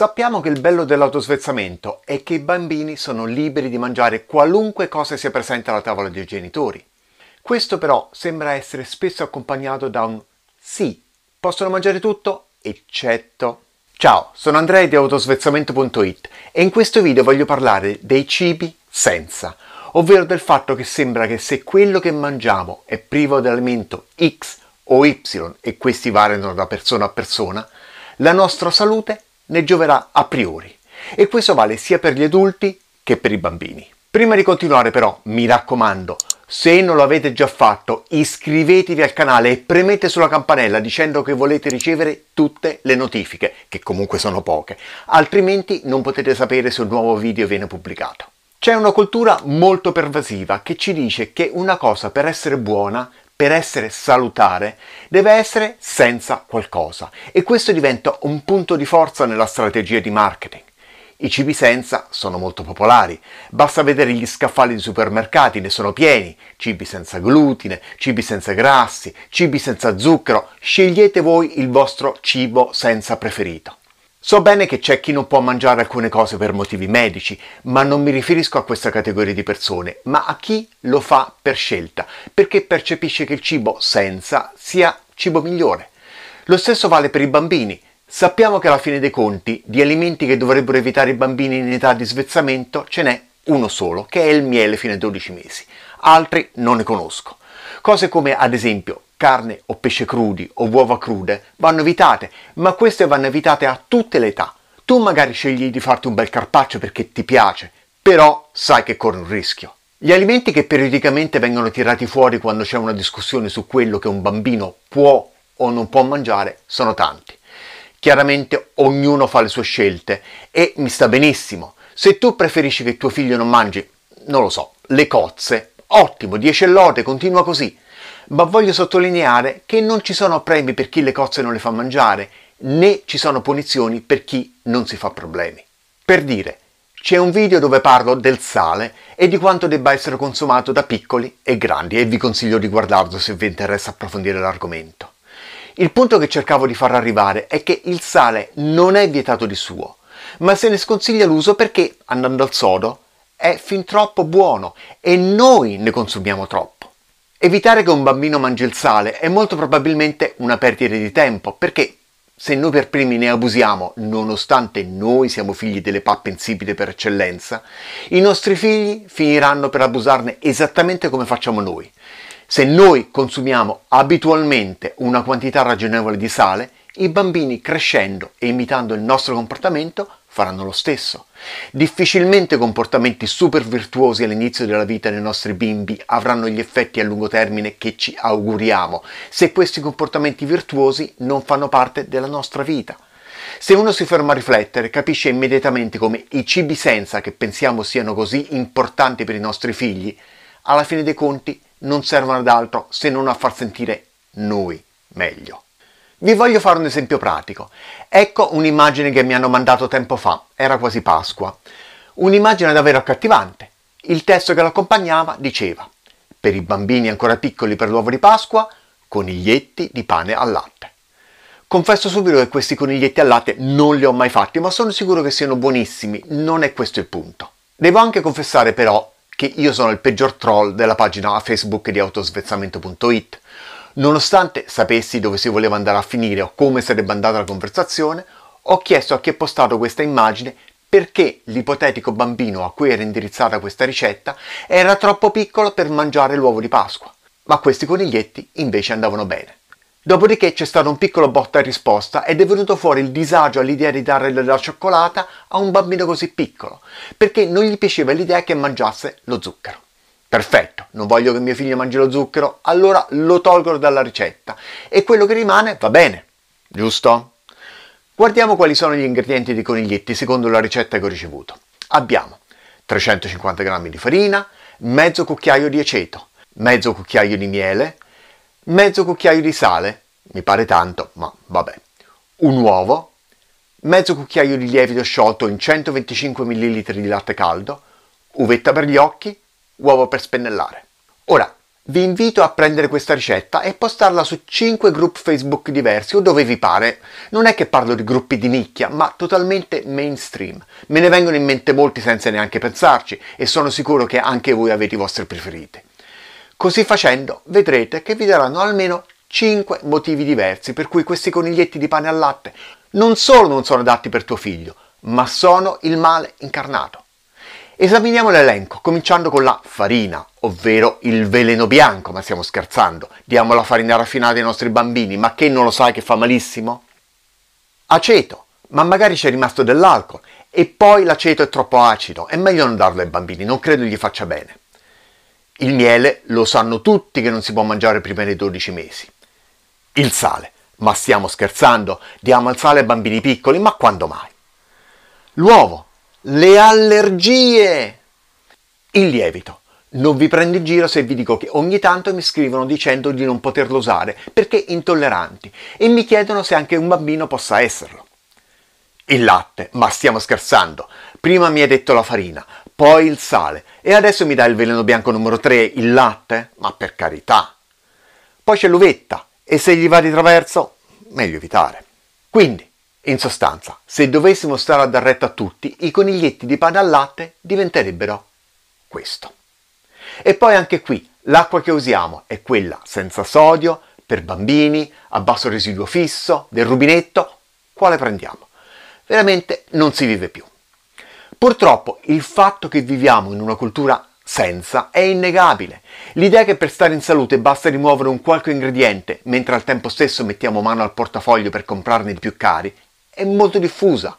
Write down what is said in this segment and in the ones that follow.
Sappiamo che il bello dell'autosvezzamento è che i bambini sono liberi di mangiare qualunque cosa sia presente alla tavola dei genitori. Questo però sembra essere spesso accompagnato da un sì, possono mangiare tutto eccetto. Ciao, sono Andrea di autosvezzamento.it e in questo video voglio parlare dei cibi senza, ovvero del fatto che sembra che se quello che mangiamo è privo di alimento X o Y e questi variano da persona a persona, la nostra salute è ne gioverà a priori e questo vale sia per gli adulti che per i bambini. Prima di continuare però, mi raccomando, se non lo avete già fatto, iscrivetevi al canale e premete sulla campanella dicendo che volete ricevere tutte le notifiche, che comunque sono poche, altrimenti non potete sapere se un nuovo video viene pubblicato. C'è una cultura molto pervasiva che ci dice che una cosa per essere buona per essere salutare deve essere senza qualcosa e questo diventa un punto di forza nella strategia di marketing. I cibi senza sono molto popolari, basta vedere gli scaffali di supermercati, ne sono pieni, cibi senza glutine, cibi senza grassi, cibi senza zucchero, scegliete voi il vostro cibo senza preferito. So bene che c'è chi non può mangiare alcune cose per motivi medici, ma non mi riferisco a questa categoria di persone, ma a chi lo fa per scelta, perché percepisce che il cibo senza sia cibo migliore. Lo stesso vale per i bambini. Sappiamo che alla fine dei conti di alimenti che dovrebbero evitare i bambini in età di svezzamento ce n'è uno solo, che è il miele fino ai 12 mesi. Altri non ne conosco. Cose come ad esempio carne o pesce crudi o uova crude vanno evitate, ma queste vanno evitate a tutte le età. Tu magari scegli di farti un bel carpaccio perché ti piace, però sai che corre un rischio. Gli alimenti che periodicamente vengono tirati fuori quando c'è una discussione su quello che un bambino può o non può mangiare sono tanti. Chiaramente ognuno fa le sue scelte e mi sta benissimo. Se tu preferisci che tuo figlio non mangi, non lo so, le cozze, ottimo, 10 lode, continua così ma voglio sottolineare che non ci sono premi per chi le cozze non le fa mangiare, né ci sono punizioni per chi non si fa problemi. Per dire, c'è un video dove parlo del sale e di quanto debba essere consumato da piccoli e grandi e vi consiglio di guardarlo se vi interessa approfondire l'argomento. Il punto che cercavo di far arrivare è che il sale non è vietato di suo, ma se ne sconsiglia l'uso perché, andando al sodo, è fin troppo buono e noi ne consumiamo troppo. Evitare che un bambino mangi il sale è molto probabilmente una perdita di tempo, perché se noi per primi ne abusiamo, nonostante noi siamo figli delle pappe insipide per eccellenza, i nostri figli finiranno per abusarne esattamente come facciamo noi. Se noi consumiamo abitualmente una quantità ragionevole di sale, i bambini crescendo e imitando il nostro comportamento faranno lo stesso. Difficilmente comportamenti super virtuosi all'inizio della vita dei nostri bimbi avranno gli effetti a lungo termine che ci auguriamo, se questi comportamenti virtuosi non fanno parte della nostra vita. Se uno si ferma a riflettere, capisce immediatamente come i cibi senza che pensiamo siano così importanti per i nostri figli, alla fine dei conti non servono ad altro se non a far sentire noi meglio. Vi voglio fare un esempio pratico. Ecco un'immagine che mi hanno mandato tempo fa, era quasi Pasqua. Un'immagine davvero accattivante. Il testo che l'accompagnava diceva Per i bambini ancora piccoli per l'uovo di Pasqua, coniglietti di pane al latte. Confesso subito che questi coniglietti al latte non li ho mai fatti, ma sono sicuro che siano buonissimi, non è questo il punto. Devo anche confessare però che io sono il peggior troll della pagina Facebook di autosvezzamento.it. Nonostante sapessi dove si voleva andare a finire o come sarebbe andata la conversazione, ho chiesto a chi ha postato questa immagine perché l'ipotetico bambino a cui era indirizzata questa ricetta era troppo piccolo per mangiare l'uovo di Pasqua, ma questi coniglietti invece andavano bene. Dopodiché c'è stato un piccolo botta e risposta ed è venuto fuori il disagio all'idea di dare la cioccolata a un bambino così piccolo, perché non gli piaceva l'idea che mangiasse lo zucchero. Perfetto, non voglio che mio figlio mangi lo zucchero, allora lo tolgo dalla ricetta e quello che rimane va bene, giusto? Guardiamo quali sono gli ingredienti dei coniglietti secondo la ricetta che ho ricevuto. Abbiamo 350 g di farina, mezzo cucchiaio di aceto, mezzo cucchiaio di miele, mezzo cucchiaio di sale, mi pare tanto, ma vabbè, un uovo, mezzo cucchiaio di lievito sciolto in 125 ml di latte caldo, uvetta per gli occhi, uovo per spennellare. Ora, vi invito a prendere questa ricetta e postarla su 5 gruppi Facebook diversi o dove vi pare. Non è che parlo di gruppi di nicchia, ma totalmente mainstream. Me ne vengono in mente molti senza neanche pensarci e sono sicuro che anche voi avete i vostri preferiti. Così facendo vedrete che vi daranno almeno 5 motivi diversi per cui questi coniglietti di pane al latte non solo non sono adatti per tuo figlio, ma sono il male incarnato. Esaminiamo l'elenco, cominciando con la farina, ovvero il veleno bianco, ma stiamo scherzando. Diamo la farina raffinata ai nostri bambini, ma che non lo sai che fa malissimo? Aceto, ma magari c'è rimasto dell'alcol e poi l'aceto è troppo acido, è meglio non darlo ai bambini, non credo gli faccia bene. Il miele lo sanno tutti che non si può mangiare prima dei 12 mesi. Il sale, ma stiamo scherzando, diamo il sale ai bambini piccoli, ma quando mai? L'uovo, le allergie, il lievito. Non vi prendo in giro se vi dico che ogni tanto mi scrivono dicendo di non poterlo usare perché intolleranti e mi chiedono se anche un bambino possa esserlo. Il latte, ma stiamo scherzando. Prima mi hai detto la farina, poi il sale e adesso mi dai il veleno bianco numero 3, il latte? Ma per carità. Poi c'è l'uvetta e se gli va di traverso, meglio evitare. Quindi, in sostanza, se dovessimo stare a dar retta a tutti, i coniglietti di pane al latte diventerebbero questo. E poi anche qui, l'acqua che usiamo è quella senza sodio, per bambini, a basso residuo fisso, del rubinetto, quale prendiamo. Veramente non si vive più. Purtroppo il fatto che viviamo in una cultura senza è innegabile. L'idea che per stare in salute basta rimuovere un qualche ingrediente, mentre al tempo stesso mettiamo mano al portafoglio per comprarne di più cari, è molto diffusa.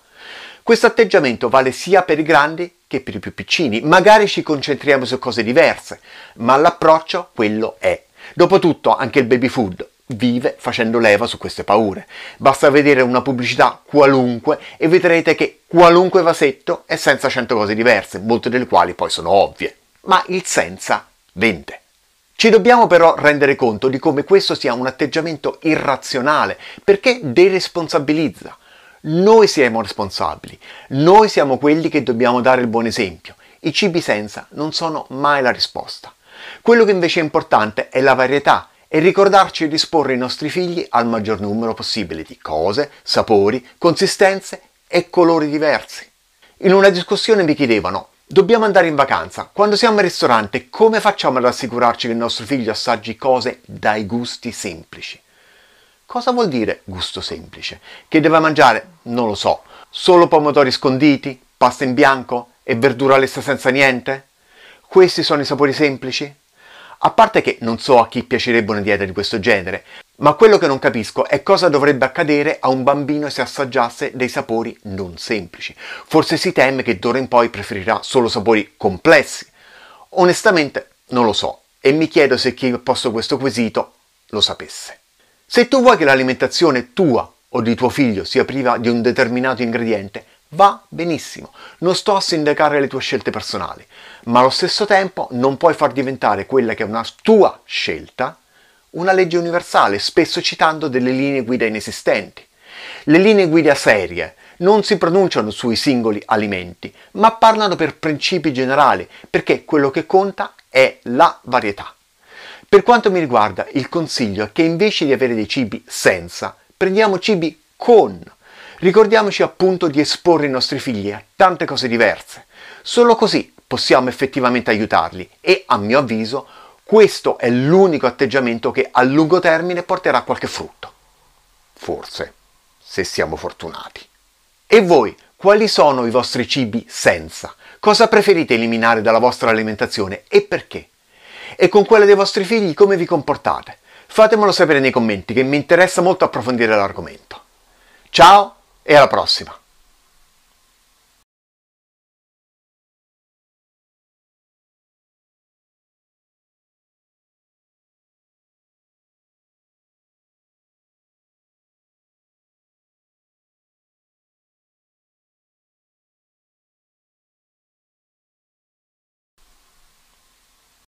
Questo atteggiamento vale sia per i grandi che per i più piccini. Magari ci concentriamo su cose diverse, ma l'approccio quello è. Dopotutto anche il baby food vive facendo leva su queste paure. Basta vedere una pubblicità qualunque e vedrete che qualunque vasetto è senza 100 cose diverse, molte delle quali poi sono ovvie. Ma il senza vende. Ci dobbiamo però rendere conto di come questo sia un atteggiamento irrazionale, perché deresponsabilizza. Noi siamo responsabili, noi siamo quelli che dobbiamo dare il buon esempio. I cibi senza non sono mai la risposta. Quello che invece è importante è la varietà e ricordarci di esporre i nostri figli al maggior numero possibile di cose, sapori, consistenze e colori diversi. In una discussione mi chiedevano, dobbiamo andare in vacanza, quando siamo al ristorante come facciamo ad assicurarci che il nostro figlio assaggi cose dai gusti semplici? Cosa vuol dire gusto semplice? Che deve mangiare? Non lo so. Solo pomodori sconditi, pasta in bianco e verdura lessa senza niente? Questi sono i sapori semplici? A parte che non so a chi piacerebbe una dieta di questo genere, ma quello che non capisco è cosa dovrebbe accadere a un bambino se assaggiasse dei sapori non semplici. Forse si teme che d'ora in poi preferirà solo sapori complessi. Onestamente non lo so e mi chiedo se chi ha posto questo quesito lo sapesse. Se tu vuoi che l'alimentazione tua o di tuo figlio sia priva di un determinato ingrediente, va benissimo. Non sto a sindacare le tue scelte personali, ma allo stesso tempo non puoi far diventare quella che è una tua scelta una legge universale, spesso citando delle linee guida inesistenti. Le linee guida serie non si pronunciano sui singoli alimenti, ma parlano per principi generali, perché quello che conta è la varietà. Per quanto mi riguarda, il consiglio è che invece di avere dei cibi senza, prendiamo cibi con. Ricordiamoci appunto di esporre i nostri figli a tante cose diverse. Solo così possiamo effettivamente aiutarli e, a mio avviso, questo è l'unico atteggiamento che a lungo termine porterà qualche frutto. Forse, se siamo fortunati. E voi, quali sono i vostri cibi senza? Cosa preferite eliminare dalla vostra alimentazione e perché? e con quella dei vostri figli come vi comportate? Fatemelo sapere nei commenti che mi interessa molto approfondire l'argomento. Ciao e alla prossima!